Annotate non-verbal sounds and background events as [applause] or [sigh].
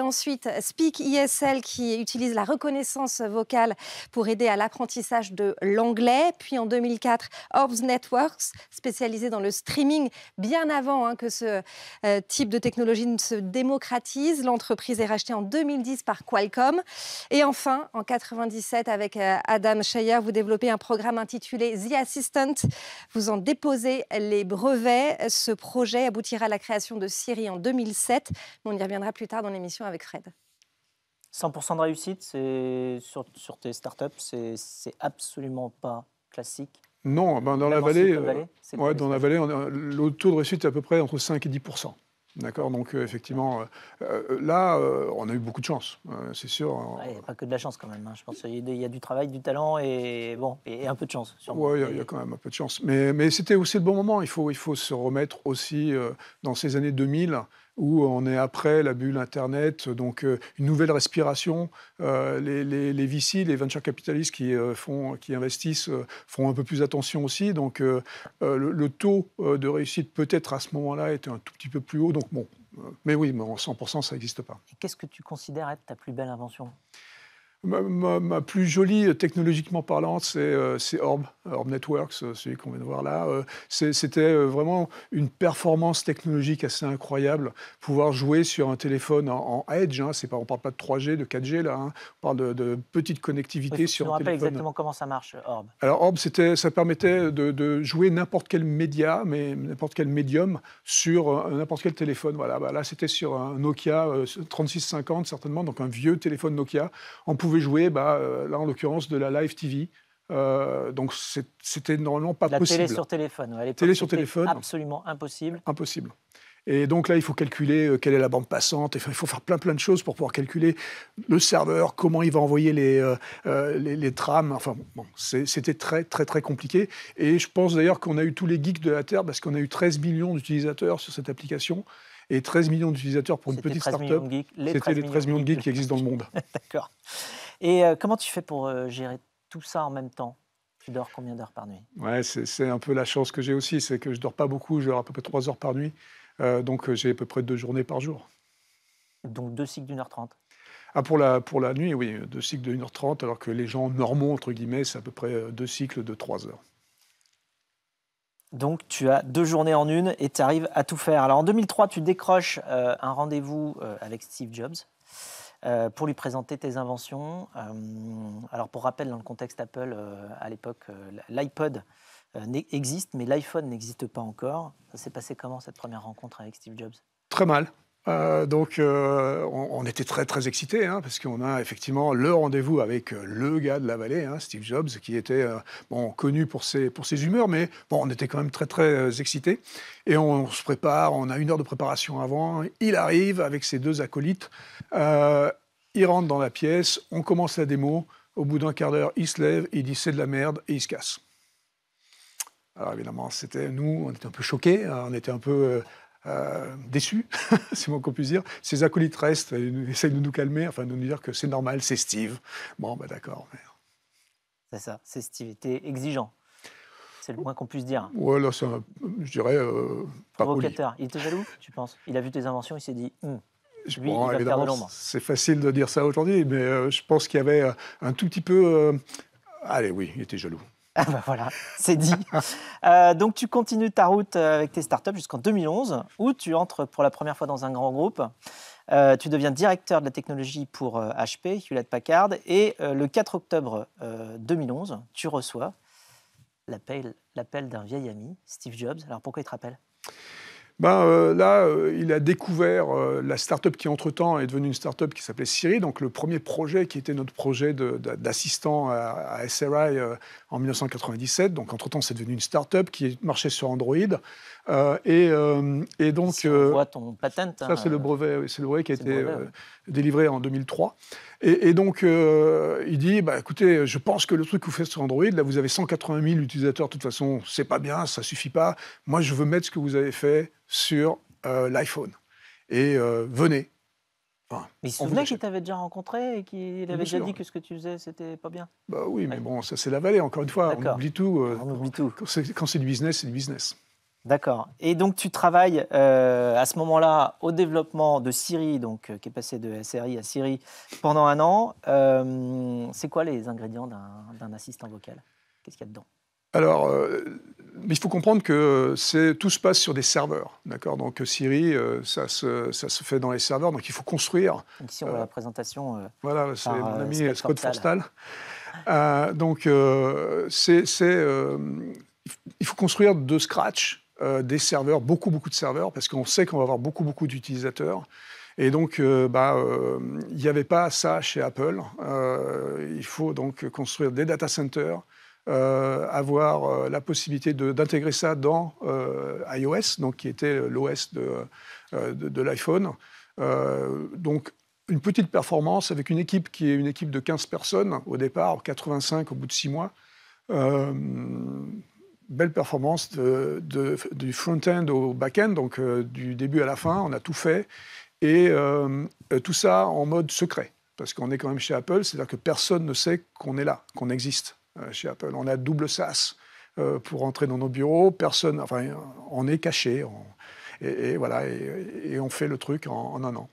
ensuite Speak ISL e qui utilise la reconnaissance vocale pour aider à l'apprentissage de l'anglais. Puis en 2004, Orbs Networks, spécialisé dans le streaming, bien avant hein, que ce euh, type de technologie ne se démocratise. L'entreprise est rachetée en 2010 par Qualcomm. Et enfin, en 1997, avec euh, Adam Scheyer, vous développez un programme intitulé The Assistant. Vous en déposez les brevets. Ce projet aboutira à la création de Siri en 2007. on y reviendra plus tard dans l'émission avec Fred 100% de réussite, c'est sur, tes startups, c'est absolument pas classique. Non, ben dans, la vallée, euh, dans la vallée, on, le taux de réussite est à peu près entre 5 et 10 D'accord, donc euh, effectivement, euh, là, on a eu beaucoup de chance, c'est sûr. Il hein. n'y a pas que de la chance quand même, hein. je pense qu'il y, a du travail, du talent et, bon, et, un peu de chance. Oui, il y, a quand même un peu de chance. Mais, c'était aussi le bon moment, il faut, il faut se remettre aussi dans ces années 2000 où on est après la bulle Internet, donc euh, une nouvelle respiration. Euh, les, les, les VC, les venture capitalistes qui, euh, font, qui investissent font un peu plus attention aussi. Donc le, taux de réussite peut-être à ce moment-là était un tout petit peu plus haut. Donc bon, mais oui, mais en 100%, ça n'existe pas. Qu'est-ce que tu considères être ta plus belle invention ma, ma, plus jolie euh, technologiquement parlant, euh, c'est Orb, Orb Networks, euh, celui qu'on vient de voir là. C'était vraiment une performance technologique assez incroyable. Pouvoir jouer sur un téléphone en, Edge, hein, on ne parle pas de 3G, de 4G là, hein. on parle de, petite connectivité oui, sur un téléphone. exactement comment ça marche, Orb. Alors Orb, ça permettait de, jouer n'importe quel média, mais n'importe quel médium sur n'importe quel téléphone. Voilà, bah, là c'était sur un Nokia 3650 certainement, donc un vieux téléphone Nokia. On pouvait jouer, bah, euh, là en l'occurrence, de la live TV. Euh, donc c'était normalement pas possible. La télé sur téléphone, télé sur téléphone, absolument impossible. Impossible. Et donc là, il faut calculer euh, quelle est la bande passante. il faut faire plein plein de choses pour pouvoir calculer le serveur, comment il va envoyer les, les, les trames. Enfin, bon, c'était très très très compliqué. Et je pense d'ailleurs qu'on a eu tous les geeks de la Terre parce qu'on a eu 13 millions d'utilisateurs sur cette application et 13 millions d'utilisateurs pour une petite start-up. C'était les 13 millions de geeks qui existent dans le monde. [laughs] D'accord. Et euh, comment tu fais pour euh, gérer tout ça en même temps Tu dors combien d'heures par nuit Ouais, c'est un peu la chance que j'ai aussi, c'est que je dors pas beaucoup, je dors à peu près 3 heures par nuit, euh, donc j'ai à peu près deux journées par jour. Donc deux cycles d'une heure 30 ah, pour, la, pour la nuit, oui, deux cycles de 1h30, alors que les gens normaux, entre guillemets, c'est à peu près deux cycles de 3 heures. Donc tu as deux journées en une et tu arrives à tout faire. Alors en 2003, tu décroches euh, un rendez-vous euh, avec Steve Jobs euh, pour lui présenter tes inventions. alors pour rappel, dans le contexte Apple, à l'époque, l'iPod existe, mais l'iPhone n'existe pas encore. Ça s'est passé comment cette première rencontre avec Steve Jobs Très mal. Euh, donc, euh, on, était très très excités hein, parce qu'on a effectivement le rendez-vous avec euh, le gars de la vallée, hein, Steve Jobs, qui était bon connu pour ses pour ses humeurs, mais bon, on était quand même très très excités et on, on se prépare. On a une heure de préparation avant. Il arrive avec ses deux acolytes. il rentre dans la pièce. On commence la démo. Au bout d'un quart d'heure, il se lève, il dit c'est de la merde et il se casse. Alors évidemment, c'était nous, on était un peu choqués, hein, on était un peu euh, déçu, c'est [laughs] mon qu'on puisse dire. Ses acolytes restent essayent de nous calmer, enfin de nous dire que c'est normal, c'est Steve. Bon, bah d'accord. C'est ça, c'est Steve. était exigeant. C'est le moins qu'on puisse dire. Ouais, là, c'est, je dirais, euh, Provocateur. Il était jaloux, tu penses Il a vu tes inventions, il s'est dit. Hum, c'est facile de dire ça aujourd'hui, mais euh, je pense qu'il y avait un tout petit peu. allez, oui, il était jaloux. Ah bah voilà, c'est dit. Euh, donc tu continues ta route euh, avec tes startups jusqu'en 2011, où tu entres pour la première fois dans un grand groupe. Euh, tu deviens directeur de la technologie pour HP, Hewlett Packard, et le 4 octobre 2011, tu reçois l'appel d'un vieil ami, Steve Jobs. Alors pourquoi il te rappelle ben, euh, là, euh, il a découvert euh, la start-up qui, entre-temps, est devenue une start-up qui s'appelait Siri, donc le premier projet qui était notre projet d'assistant à, SRI en 1997. Donc, entre-temps, c'est devenu une start-up qui marchait sur Android. Et, et, donc. Ça, c'est hein, le brevet, c'est le brevet qui a été délivré en 2003. Et, donc, euh, il dit, bah, écoutez, je pense que le truc que vous faites sur Android, là, vous avez 180 000 utilisateurs, de toute façon, c'est pas bien, ça suffit pas. Moi, je veux mettre ce que vous avez fait sur euh, l'iPhone. Et euh, venez. Enfin, mais il se souvenait qu'il t'avait déjà rencontré et qu'il avait déjà dit que ce que tu faisais, c'était pas bien. Bah oui, mais bon, ça c'est la vallée, encore une fois. tout. On oublie tout. Quand c'est du business, c'est du business. D'accord. Et donc tu travailles euh, à ce moment-là au développement de Siri, donc euh, qui est passé de SRI à Siri pendant un an. Euh, c'est quoi les ingrédients d'un assistant vocal Qu'est-ce qu'il y a dedans alors, il faut comprendre que tout se passe sur des serveurs, d'accord Donc Siri, ça se, fait dans les serveurs, donc il faut construire. Ici, on voit la présentation. voilà, c'est mon ami Scott Forstal. donc, il faut construire de scratch euh, des serveurs, beaucoup, beaucoup de serveurs, parce qu'on sait qu'on va avoir beaucoup, beaucoup d'utilisateurs. Et donc, euh, bah, euh, il n'y avait pas ça chez Apple. il faut donc construire des data centers, avoir la possibilité d'intégrer ça dans iOS, donc qui était l'OS de, de, de l'iPhone. donc une petite performance avec une équipe qui est une équipe de 15 personnes au départ, 85 au bout de 6 mois belle performance de, du front-end au back-end, donc euh, du début à la fin, on a tout fait. Et euh, euh, tout ça en mode secret, parce qu'on est quand même chez Apple, c'est-à-dire que personne ne sait qu'on est là, qu'on existe chez Apple. On a double SAS pour entrer dans nos bureaux, personne, enfin, on est caché, et, voilà, et, on fait le truc en un an.